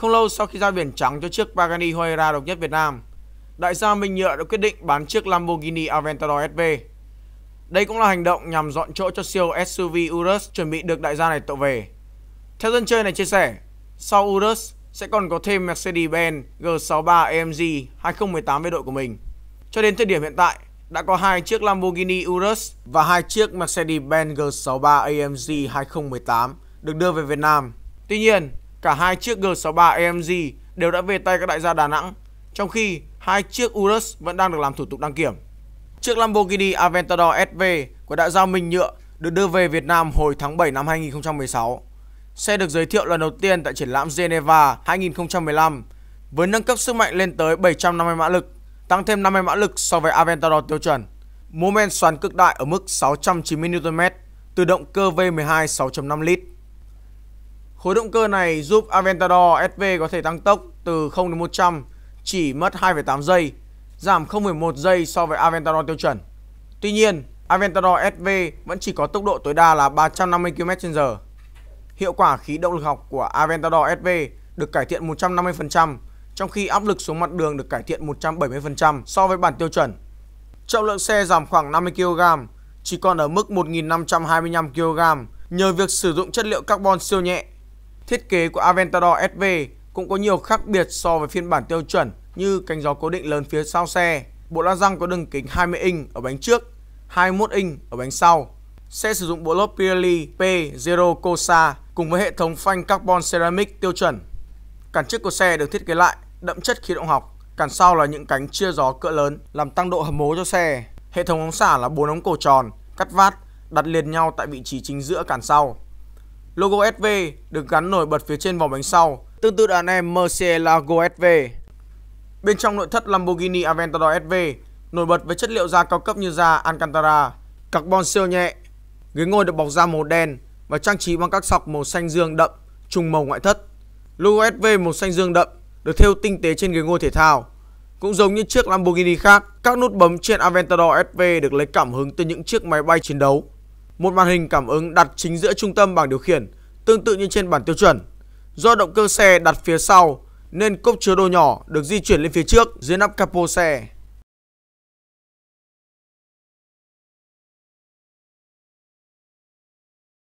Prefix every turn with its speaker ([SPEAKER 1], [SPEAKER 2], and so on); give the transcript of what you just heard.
[SPEAKER 1] Không lâu sau khi ra biển trắng cho chiếc Pagani Huayra độc nhất Việt Nam, đại gia Minh Nhựa đã quyết định bán chiếc Lamborghini Aventador SV. Đây cũng là hành động nhằm dọn chỗ cho siêu SUV Urus chuẩn bị được đại gia này tậu về. Theo dân chơi này chia sẻ, sau Urus sẽ còn có thêm Mercedes-Benz G63 AMG 2018 với đội của mình. Cho đến thời điểm hiện tại, đã có hai chiếc Lamborghini Urus và hai chiếc Mercedes-Benz G63 AMG 2018 được đưa về Việt Nam. Tuy nhiên, Cả hai chiếc G63 AMG đều đã về tay các đại gia Đà Nẵng, trong khi hai chiếc Urus vẫn đang được làm thủ tục đăng kiểm. Chiếc Lamborghini Aventador SV của đại gia Minh Nhựa được đưa về Việt Nam hồi tháng 7 năm 2016. Xe được giới thiệu lần đầu tiên tại triển lãm Geneva 2015 với nâng cấp sức mạnh lên tới 750 mã lực, tăng thêm 50 mã lực so với Aventador tiêu chuẩn. Mô men xoắn cực đại ở mức 690 Nm từ động cơ V12 6.5 lít. Khối động cơ này giúp Aventador SV có thể tăng tốc từ 0 đến 100 chỉ mất 2,8 giây, giảm 0,1 giây so với Aventador tiêu chuẩn. Tuy nhiên, Aventador SV vẫn chỉ có tốc độ tối đa là 350 km/h. Hiệu quả khí động lực học của Aventador SV được cải thiện 150%, trong khi áp lực xuống mặt đường được cải thiện 170% so với bản tiêu chuẩn. Trọng lượng xe giảm khoảng 50 kg, chỉ còn ở mức 1.525 kg nhờ việc sử dụng chất liệu carbon siêu nhẹ Thiết kế của Aventador SV cũng có nhiều khác biệt so với phiên bản tiêu chuẩn như cánh gió cố định lớn phía sau xe, bộ la răng có đường kính 20 inch ở bánh trước, 21 inch ở bánh sau. Xe sử dụng bộ lốp Pirelli P0 Cosa cùng với hệ thống phanh carbon ceramic tiêu chuẩn. Cản trước của xe được thiết kế lại, đậm chất khí động học. Cản sau là những cánh chia gió cỡ lớn làm tăng độ hầm hố cho xe. Hệ thống ống xả là bốn ống cổ tròn, cắt vát, đặt liền nhau tại vị trí chính giữa cản sau. Logo SV được gắn nổi bật phía trên vòng bánh sau, tương tự đàn em Mercedes Lago SV. Bên trong nội thất Lamborghini Aventador SV nổi bật với chất liệu da cao cấp như da Alcantara, carbon siêu nhẹ, ghế ngồi được bọc da màu đen và trang trí bằng các sọc màu xanh dương đậm trùng màu ngoại thất. Logo SV màu xanh dương đậm được thêu tinh tế trên ghế ngồi thể thao. Cũng giống như chiếc Lamborghini khác, các nút bấm trên Aventador SV được lấy cảm hứng từ những chiếc máy bay chiến đấu một màn hình cảm ứng đặt chính giữa trung tâm bảng điều khiển, tương tự như trên bản tiêu chuẩn. Do động cơ xe đặt phía sau nên cốc chứa đồ nhỏ được di chuyển lên phía trước dưới nắp capo xe.